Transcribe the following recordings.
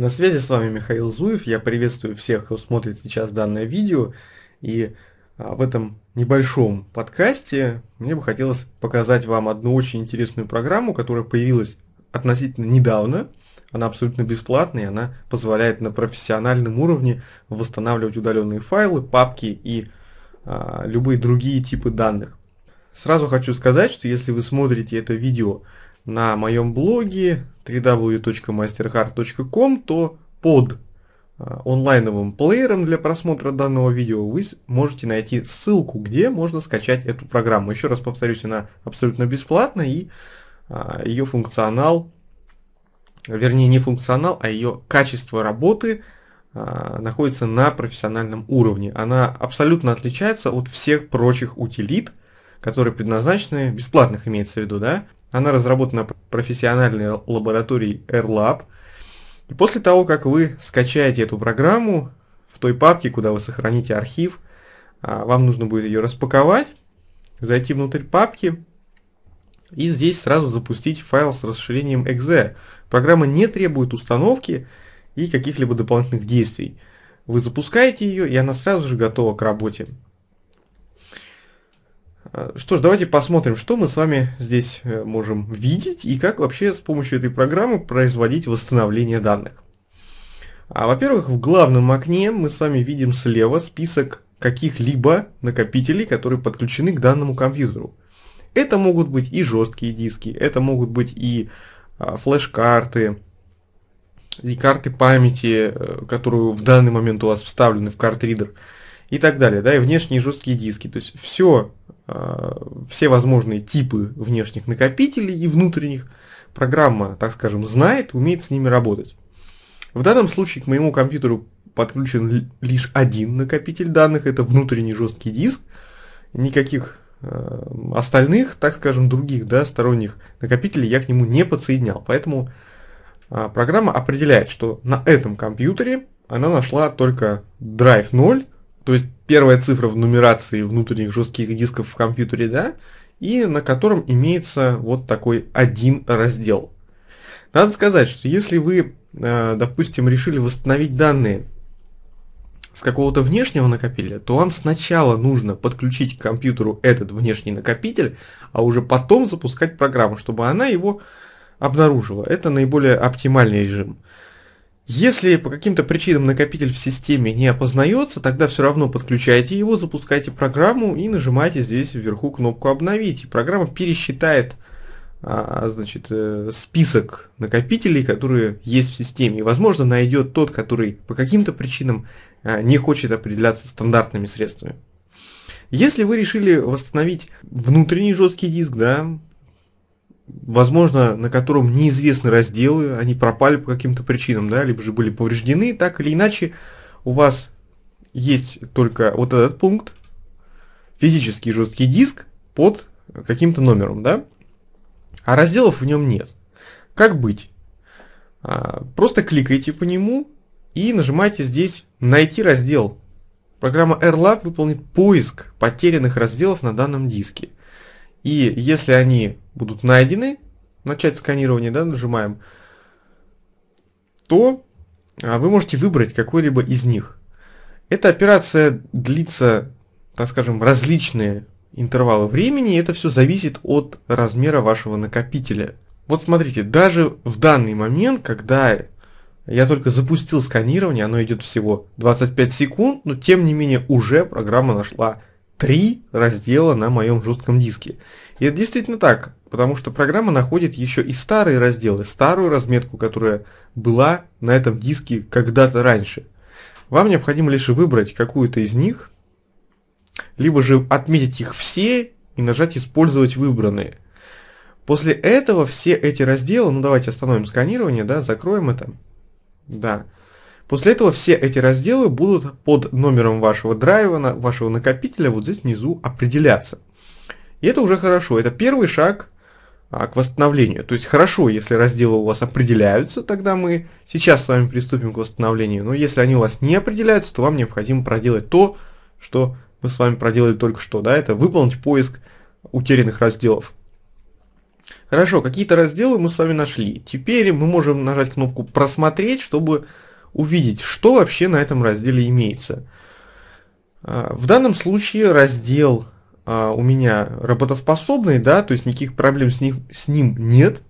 На связи с вами Михаил Зуев, я приветствую всех, кто смотрит сейчас данное видео, и а, в этом небольшом подкасте мне бы хотелось показать вам одну очень интересную программу, которая появилась относительно недавно, она абсолютно бесплатная, и она позволяет на профессиональном уровне восстанавливать удаленные файлы, папки и а, любые другие типы данных. Сразу хочу сказать, что если вы смотрите это видео на моем блоге www.mastercard.com, то под а, онлайновым плеером для просмотра данного видео вы можете найти ссылку, где можно скачать эту программу. Еще раз повторюсь, она абсолютно бесплатна и а, ее функционал, вернее не функционал, а ее качество работы а, находится на профессиональном уровне. Она абсолютно отличается от всех прочих утилит, которые предназначены, бесплатных имеется в виду, да, она разработана профессиональной лабораторией AirLab. И после того, как вы скачаете эту программу в той папке, куда вы сохраните архив, а, вам нужно будет ее распаковать, зайти внутрь папки и здесь сразу запустить файл с расширением .exe. Программа не требует установки и каких-либо дополнительных действий. Вы запускаете ее, и она сразу же готова к работе. Э, что ж, давайте посмотрим, что мы с вами здесь э, можем видеть и как вообще с помощью этой программы производить восстановление данных. А, Во-первых, в главном окне мы с вами видим слева список каких-либо накопителей, которые подключены к данному компьютеру. Это могут быть и жесткие диски, это могут быть и а, флеш-карты, и карты памяти, э, которые в данный момент у вас вставлены в карт-ридер. картридер и так далее, да, и внешние жесткие диски. То есть все, а, все возможные типы внешних накопителей и внутренних программа, так скажем, знает, умеет с ними работать. В данном случае к моему компьютеру подключен лишь один накопитель данных, это внутренний жесткий диск. Никаких а, остальных, так скажем, других, да, сторонних накопителей я к нему не подсоединял. Поэтому а, программа определяет, что на этом компьютере она нашла только драйв 0 то есть первая цифра в нумерации внутренних жестких дисков в компьютере, да, и на котором имеется вот такой один раздел. Надо сказать, что если вы, э, допустим, решили восстановить данные с какого-то внешнего накопителя, то вам сначала нужно подключить к компьютеру этот внешний накопитель, а уже потом запускать программу, чтобы она его обнаружила. Это наиболее оптимальный режим. Если по каким-то причинам накопитель в системе не опознается, тогда все равно подключайте его, запускайте программу и нажимайте здесь вверху кнопку «Обновить». И программа пересчитает а, значит, э, список накопителей, которые есть в системе. И, возможно, найдет тот, который по каким-то причинам а, не хочет определяться стандартными средствами. Если вы решили восстановить внутренний жесткий диск, да, возможно, на котором неизвестны разделы, они пропали по каким-то причинам, да, либо же были повреждены, так или иначе, у вас есть только вот этот пункт, физический жесткий диск под каким-то номером, да, а разделов в нем нет. Как быть? А, просто кликайте по нему и нажимайте здесь «Найти раздел». Программа AirLab выполнит поиск потерянных разделов на данном диске. И если они будут найдены, начать сканирование, да, нажимаем, то а, вы можете выбрать какой-либо из них. Эта операция длится, так скажем, различные интервалы времени, и это все зависит от размера вашего накопителя. Вот смотрите, даже в данный момент, когда я только запустил сканирование, оно идет всего 25 секунд, но тем не менее уже программа нашла три раздела на моем жестком диске. И это действительно так, потому что программа находит еще и старые разделы, старую разметку, которая была на этом диске когда-то раньше. Вам необходимо лишь выбрать какую-то из них, либо же отметить их все и нажать «Использовать выбранные». После этого все эти разделы, ну давайте остановим сканирование, да, закроем это. Да. После этого все эти разделы будут под номером вашего драйва, вашего накопителя вот здесь внизу определяться. И это уже хорошо, это первый шаг а, к восстановлению. То есть хорошо, если разделы у вас определяются, тогда мы сейчас с вами приступим к восстановлению. Но если они у вас не определяются, то вам необходимо проделать то, что мы с вами проделали только что. Да? Это выполнить поиск утерянных разделов. Хорошо, какие-то разделы мы с вами нашли. Теперь мы можем нажать кнопку «Просмотреть», чтобы увидеть, что вообще на этом разделе имеется. А, в данном случае раздел а, у меня работоспособный, да, то есть никаких проблем с ним, с ним нет,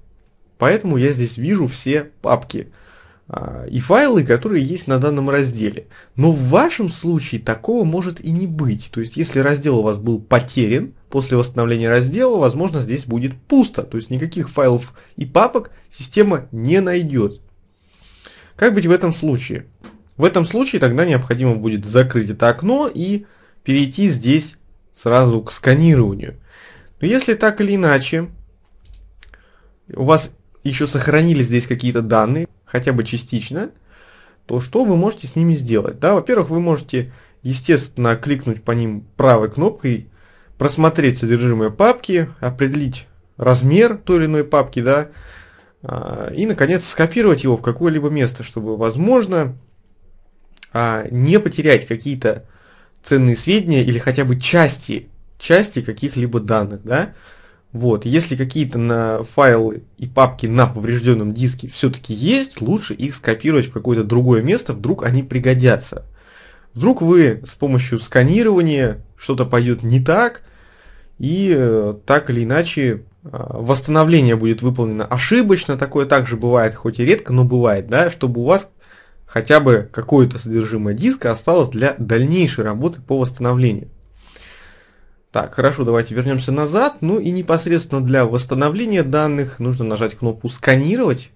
поэтому я здесь вижу все папки а, и файлы, которые есть на данном разделе. Но в вашем случае такого может и не быть. То есть, если раздел у вас был потерян, после восстановления раздела, возможно, здесь будет пусто. То есть, никаких файлов и папок система не найдет. Как быть в этом случае? В этом случае тогда необходимо будет закрыть это окно и перейти здесь сразу к сканированию. Но если так или иначе у вас еще сохранились здесь какие-то данные, хотя бы частично, то что вы можете с ними сделать? Да, во-первых, вы можете, естественно, кликнуть по ним правой кнопкой, просмотреть содержимое папки, определить размер той или иной папки, да, а, и, наконец, скопировать его в какое-либо место, чтобы, возможно, а, не потерять какие-то ценные сведения или хотя бы части, части каких-либо данных, да? Вот, если какие-то на файлы и папки на поврежденном диске все-таки есть, лучше их скопировать в какое-то другое место, вдруг они пригодятся. Вдруг вы с помощью сканирования что-то пойдет не так, и э, так или иначе Э, восстановление будет выполнено ошибочно, такое также бывает, хоть и редко, но бывает, да, чтобы у вас хотя бы какое-то содержимое диска осталось для дальнейшей работы по восстановлению. Так, хорошо, давайте вернемся назад. Ну и непосредственно для восстановления данных нужно нажать кнопку «Сканировать».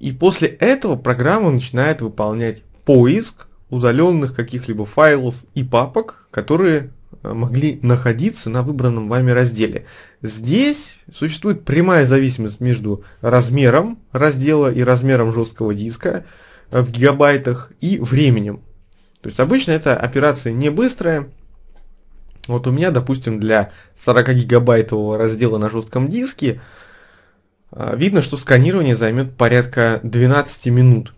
И после этого программа начинает выполнять поиск удаленных каких-либо файлов и папок, которые Э, могли находиться на выбранном вами разделе. Здесь существует прямая зависимость между размером раздела и размером жесткого диска э, в гигабайтах и временем. То есть обычно эта операция не быстрая. Вот у меня, допустим, для 40 гигабайтового раздела на жестком диске э, видно, что сканирование займет порядка 12 минут.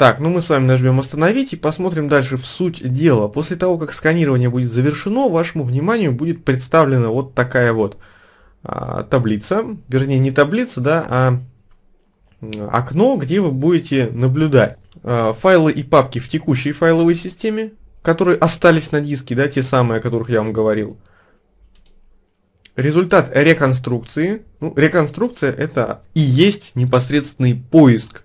Так, ну мы с вами нажмем «Остановить» и посмотрим дальше в суть дела. После того, как сканирование будет завершено, вашему вниманию будет представлена вот такая вот а, таблица, вернее не таблица, да, а окно, где вы будете наблюдать а, файлы и папки в текущей файловой системе, которые остались на диске, да, те самые, о которых я вам говорил. Результат реконструкции. Ну, реконструкция это и есть непосредственный поиск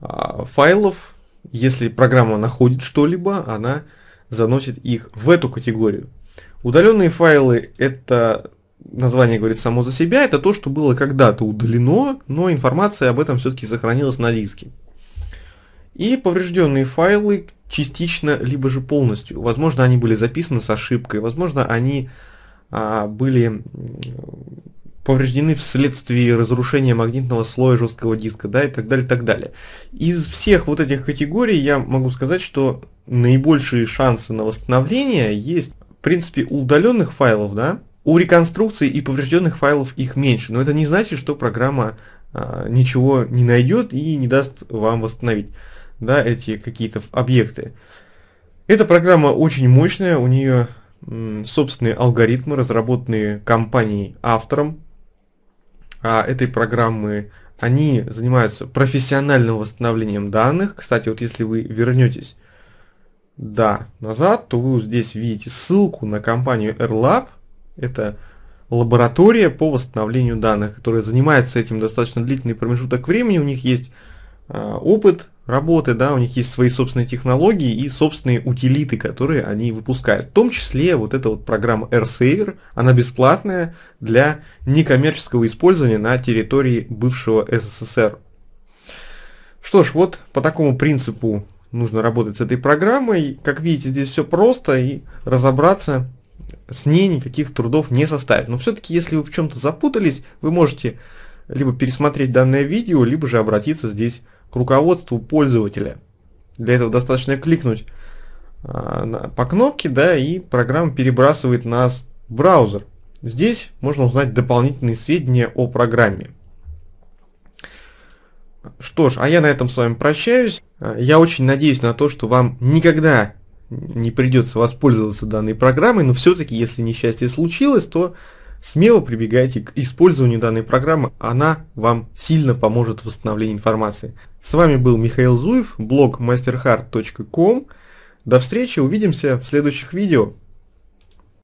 а, файлов, если программа находит что-либо, она заносит их в эту категорию. Удаленные файлы – это, название говорит само за себя, это то, что было когда-то удалено, но информация об этом все-таки сохранилась на диске. И поврежденные файлы частично, либо же полностью. Возможно, они были записаны с ошибкой, возможно, они а, были повреждены вследствие разрушения магнитного слоя жесткого диска, да, и так далее, и так далее. Из всех вот этих категорий я могу сказать, что наибольшие шансы на восстановление есть, в принципе, у удаленных файлов, да, у реконструкции и поврежденных файлов их меньше, но это не значит, что программа а, ничего не найдет и не даст вам восстановить, да, эти какие-то объекты. Эта программа очень мощная, у нее собственные алгоритмы, разработанные компанией автором а, этой программы, они занимаются профессиональным восстановлением данных. Кстати, вот если вы вернетесь да, назад, то вы здесь видите ссылку на компанию AirLab. Это лаборатория по восстановлению данных, которая занимается этим достаточно длительный промежуток времени. У них есть а, опыт работы, да, у них есть свои собственные технологии и собственные утилиты, которые они выпускают. В том числе вот эта вот программа AirSaver, она бесплатная для некоммерческого использования на территории бывшего СССР. Что ж, вот по такому принципу нужно работать с этой программой. Как видите, здесь все просто и разобраться с ней никаких трудов не составит. Но все-таки, если вы в чем-то запутались, вы можете либо пересмотреть данное видео, либо же обратиться здесь к руководству пользователя. Для этого достаточно кликнуть а, по кнопке, да, и программа перебрасывает нас в браузер. Здесь можно узнать дополнительные сведения о программе. Что ж, а я на этом с вами прощаюсь. А, я очень надеюсь на то, что вам никогда не придется воспользоваться данной программой, но все-таки, если несчастье случилось, то смело прибегайте к использованию данной программы, она вам сильно поможет в восстановлении информации. С вами был Михаил Зуев, блог masterhard.com. До встречи, увидимся в следующих видео.